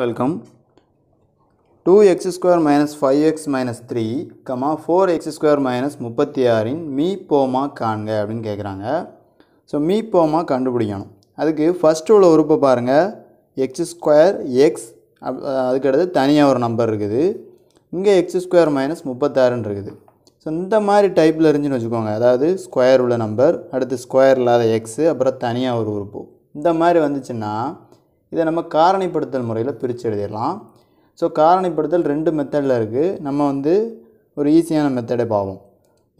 welcome to minus square minus five x minus three comma four x square minus முப்பத்தி ஆறின் me போமா காண்க அப்படின்னு கேட்குறாங்க ஸோ மீ போமா கண்டுபிடிக்கணும் அதுக்கு ஃபஸ்ட்டு உள்ள உறுப்பை பாருங்க எக்ஸ் ஸ்கொயர் எக்ஸ் அதுக்கடுத்து தனியாக ஒரு நம்பர் இருக்குது இங்கே எக்ஸ் ஸ்கொயர் மைனஸ் முப்பத்தாறுன்னு இருக்குது ஸோ இந்த மாதிரி டைப்பில் இருந்துச்சுன்னு வச்சுக்கோங்க அதாவது ஸ்கொயர் உள்ள நம்பர் அடுத்து ஸ்கொயர் இல்லாத x அப்புறம் தனியாக ஒரு உறுப்பு இந்த மாதிரி வந்துச்சுன்னா இதை நம்ம காரணிப்படுத்தல் முறையில் பிரித்து எழுதிடலாம் ஸோ காரணிப்படுத்தல் ரெண்டு மெத்தடில் இருக்குது நம்ம வந்து ஒரு ஈஸியான மெத்தடை பார்ப்போம்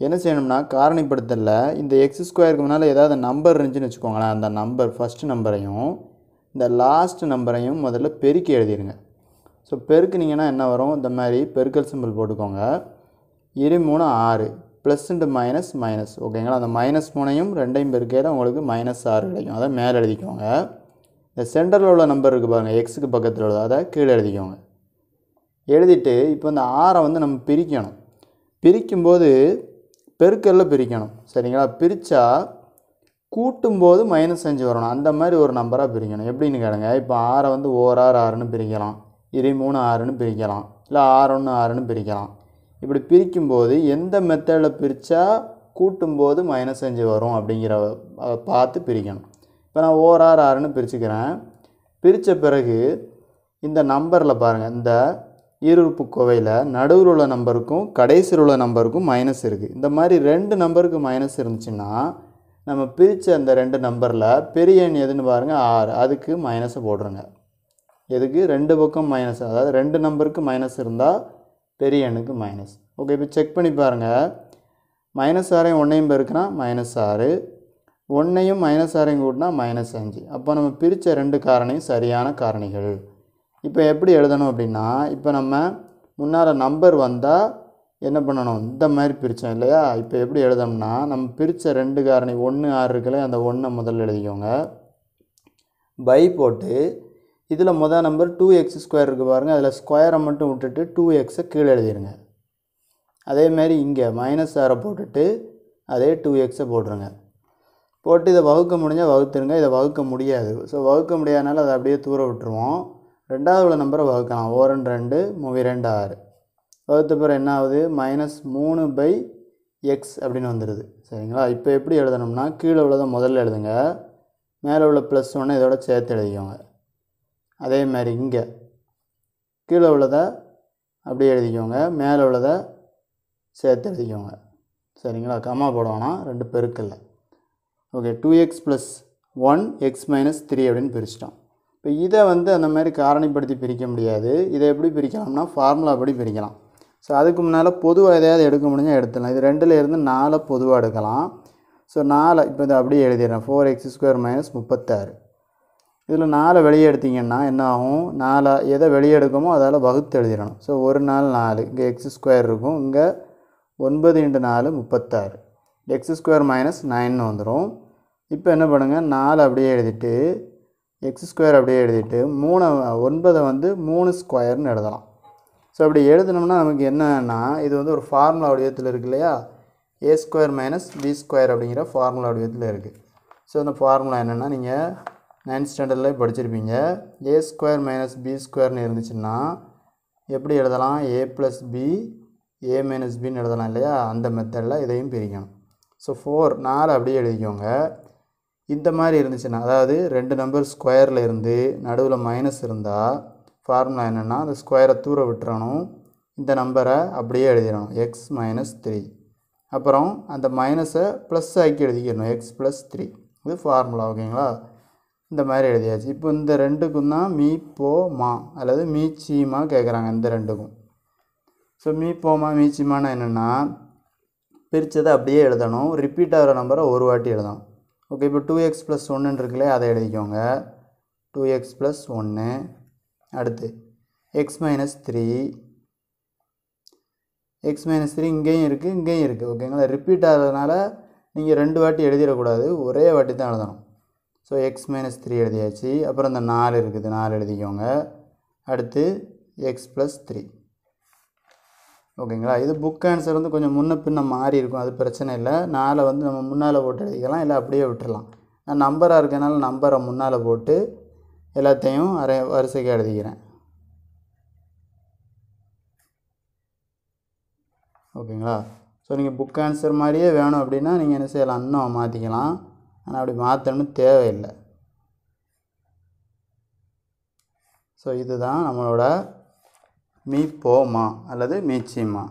என்ன செய்யணும்னா காரணிப்படுத்தலில் இந்த எக்ஸ் ஸ்கொயருக்கு முன்னால் ஏதாவது நம்பர் இருந்துச்சுன்னு வச்சுக்கோங்களேன் அந்த நம்பர் ஃபஸ்ட்டு நம்பரையும் இந்த லாஸ்ட் நம்பரையும் முதல்ல பெருக்கி எழுதிடுங்க ஸோ பெருக்குனிங்கன்னா என்ன வரும் இந்த மாதிரி பெருக்கல் சிம்பிள் போட்டுக்கோங்க இரு மூணு ஆறு ப்ளஸ் இன்ட்டு மைனஸ் மைனஸ் ஓகேங்களா அந்த மைனஸ் மூணையும் ரெண்டையும் பெருக்கையில் உங்களுக்கு மைனஸ் ஆறு கிடைக்கும் அதை மேலே எழுதிக்கோங்க இந்த சென்டரில் உள்ள நம்பர் இருக்குது பாருங்கள் எக்ஸுக்கு பக்கத்தில் உள்ளது அதை கீழே எழுதிக்கோங்க எழுதிட்டு இப்போ இந்த ஆறை வந்து நம்ம பிரிக்கணும் பிரிக்கும்போது பெருக்கல்ல பிரிக்கணும் சரிங்களா பிரித்தா கூட்டும்போது மைனஸ் அஞ்சு வரணும் அந்த மாதிரி ஒரு நம்பராக பிரிக்கணும் எப்படின்னு கேளுங்க இப்போ ஆறை வந்து ஓர் ஆறு ஆறுன்னு பிரிக்கலாம் இரு மூணு ஆறுன்னு பிரிக்கலாம் இல்லை ஆறு ஒன்று ஆறுன்னு பிரிக்கலாம் இப்படி பிரிக்கும்போது எந்த மெத்தடில் பிரித்தா கூட்டும்போது மைனஸ் அஞ்சு வரும் அப்படிங்கிற பார்த்து பிரிக்கணும் இப்போ நான் ஆர் ஆறுன்னு பிரிச்சுக்கிறேன் பிரித்த பிறகு இந்த நம்பரில் பாருங்கள் இந்த ஈருறுப்பு கோவையில் நடுவில் உள்ள நம்பருக்கும் கடைசியில் உள்ள நம்பருக்கும் மைனஸ் இருக்குது இந்த மாதிரி ரெண்டு நம்பருக்கு மைனஸ் இருந்துச்சுன்னா நம்ம பிரித்த அந்த ரெண்டு நம்பரில் பெரிய எண் எதுன்னு பாருங்கள் ஆறு அதுக்கு மைனஸை போடுறோங்க எதுக்கு ரெண்டு பக்கம் மைனஸ் அதாவது ரெண்டு நம்பருக்கு மைனஸ் இருந்தால் பெரிய எண்ணுக்கு மைனஸ் ஓகே இப்போ செக் பண்ணி பாருங்கள் மைனஸ் ஆறையும் ஒன்றையும் பேருக்குனா மைனஸ் ஆறு ஒன்றையும் மைனஸ் ஆறையும் கூட்டினா மைனஸ் அஞ்சு அப்போ நம்ம பிரித்த ரெண்டு காரணியும் சரியான காரணிகள் இப்போ எப்படி எழுதணும் அப்படின்னா இப்போ நம்ம முன்னால் நம்பர் வந்தால் என்ன பண்ணணும் இந்த மாதிரி பிரித்தோம் இல்லையா இப்போ எப்படி எழுதோம்னா நம்ம பிரித்த ரெண்டு காரணி ஒன்று ஆறு இருக்குல்ல அந்த ஒன்றை முதல்ல எழுதிக்கோங்க பை போட்டு இதில் முதல் நம்பர் டூ எக்ஸ் ஸ்கொயர் இருக்குது பாருங்கள் அதில் ஸ்கொயரை மட்டும் விட்டுட்டு டூ எக்ஸை கீழே எழுதிடுங்க அதேமாரி இங்கே மைனஸ் ஆரை போட்டுட்டு அதே டூ எக்ஸை போட்டுருங்க போட்டு இதை வகுக்க முடிஞ்சால் வகுத்துருங்க இதை வகுக்க முடியாது ஸோ வகுக்க முடியாதனால அதை அப்படியே தூர விட்டுருவோம் ரெண்டாவது உள்ள நம்பரை வகுக்கலாம் ஓ ரெண்டு ரெண்டு மூவி ரெண்டு ஆறு வகுத்த பிறகு என்ன ஆகுது மைனஸ் மூணு பை எக்ஸ் அப்படின்னு வந்துடுது சரிங்களா இப்போ எப்படி எழுதணும்னா கீழே உள்ளதை முதல்ல எழுதுங்க மேலே உள்ள ப்ளஸ் ஒன்று இதோட சேர்த்து எழுதிக்கோங்க அதே மாதிரி இங்கே கீழே உள்ளதை அப்படியே எழுதிக்கோங்க மேலே உள்ளதை சேர்த்து எழுதிக்கோங்க சரிங்களா கம்மா போடுவோம்னா ரெண்டு பெருக்கில்லை okay two x plus one x minus three அப்படின்னு பிரிச்சிட்டோம் இப்போ இதை வந்து அந்த மாதிரி காரணிப்படுத்தி பிரிக்க முடியாது இதை எப்படி பிரிக்கலாம்னா ஃபார்முலா படி பிரிக்கலாம் ஸோ அதுக்கு முன்னால் பொதுவாக எதையாவது எடுக்க முடிஞ்சால் எடுத்துடலாம் இது ரெண்டில் இருந்து நாலை பொதுவாக எடுக்கலாம் ஸோ நாலு இப்போ இதை அப்படியே எழுதிடுறேன் ஃபோர் எக்ஸ் ஸ்கொயர் மைனஸ் முப்பத்தாறு இதில் நாலு வெளியே எடுத்திங்கன்னா என்ன ஆகும் நாலா எதை வெளியே எடுக்கமோ அதால் வகுத்து எழுதிடணும் ஸோ ஒரு நாள் நாலு இங்கே எக்ஸ் ஸ்கொயர் இருக்கும் இங்கே ஒன்பது இன்ட்டு நாலு முப்பத்தாறு எக்ஸ் ஸ்கொயர் மைனஸ் நைன் வந்துடும் இப்போ என்ன பண்ணுங்கள் நாலு அப்படியே எழுதிட்டு எக்ஸ் ஸ்கொயர் அப்படியே எழுதிட்டு மூணை ஒன்பதை வந்து மூணு ஸ்கொயர்னு எழுதலாம் ஸோ அப்படி எழுதினோம்னா நமக்கு என்னன்னா இது வந்து ஒரு ஃபார்முலா வடிவத்தில் இருக்கு இல்லையா A square minus B square அப்படிங்கிற ஃபார்முலா வடிவத்தில் இருக்குது ஸோ அந்த ஃபார்முலா என்னென்னா நீங்கள் நைன்த் ஸ்டாண்டர்ட்லேயே படிச்சிருப்பீங்க ஏ ஸ்கொயர் மைனஸ் பி ஸ்கொயர்னு இருந்துச்சுன்னா எப்படி எழுதலாம் A plus B A minus பின்னு எழுதலாம் இல்லையா அந்த மெத்தடில் இதையும் பிரிக்கணும் ஸோ ஃபோர் நாலு அப்படியே எழுதிக்கோங்க இந்த மாதிரி இருந்துச்சுன்னா அதாவது ரெண்டு நம்பர் ஸ்கொயரில் இருந்து நடுவில் மைனஸ் இருந்தால் ஃபார்முலா என்னென்னா அந்த ஸ்கொயரை தூர விட்டுறணும் இந்த நம்பரை அப்படியே எழுதிடணும் எக்ஸ் மைனஸ் த்ரீ அப்புறம் அந்த மைனஸை ப்ளஸ் ஆக்கி எழுதிக்கணும் எக்ஸ் ப்ளஸ் த்ரீ இது ஃபார்முலா ஓகேங்களா இந்த மாதிரி எழுதியாச்சு இப்போ இந்த ரெண்டுக்கும் தான் மீ போ மா அல்லது மீ சீமா கேட்குறாங்க இந்த ரெண்டுக்கும் ஸோ மீ போமா மீ என்னென்னா பிரித்ததை அப்படியே எழுதணும் ரிப்பீட் ஆகிற நம்பரை ஒரு வாட்டி எழுதணும் ஓகே இப்போ டூ எக்ஸ் ப்ளஸ் ஒன்றுன்னு இருக்குல்லையே அதை எழுதிக்கோங்க டூ எக்ஸ் ப்ளஸ் ஒன்று அடுத்து x minus three x minus three இங்கேயும் இருக்குது இங்கேயும் இருக்குது ஓகேங்களா ரிப்பீட் ஆகிறதுனால நீங்கள் ரெண்டு வாட்டி எழுதிடக்கூடாது ஒரே வாட்டி தான் எழுதணும் ஸோ எக்ஸ் மைனஸ் த்ரீ எழுதியாச்சு அப்புறம் இந்த நாலு இருக்குது நாலு எழுதிக்கோங்க அடுத்து எக்ஸ் ப்ளஸ் த்ரீ ஓகேங்களா இது புக் ஆன்சர் வந்து கொஞ்சம் முன்ன பின்ன மாறி இருக்கும் அது பிரச்சனை இல்லை நாளை வந்து நம்ம முன்னால் போட்டு எழுதிக்கலாம் இல்லை அப்படியே விட்டுடலாம் நான் நம்பராக இருக்கனால நம்பரை முன்னால் போட்டு எல்லாத்தையும் அரை வரிசைக்கு எழுதிக்கிறேன் ஓகேங்களா ஸோ நீங்கள் புக் ஆன்சர் மாதிரியே வேணும் அப்படின்னா நீங்கள் என்ன செய்யலாம் இன்னும் மாற்றிக்கலாம் ஆனால் அப்படி மாற்றணும்னு தேவையில்லை ஸோ இதுதான் நம்மளோட மீ போமா அல்லது மீச்சிமா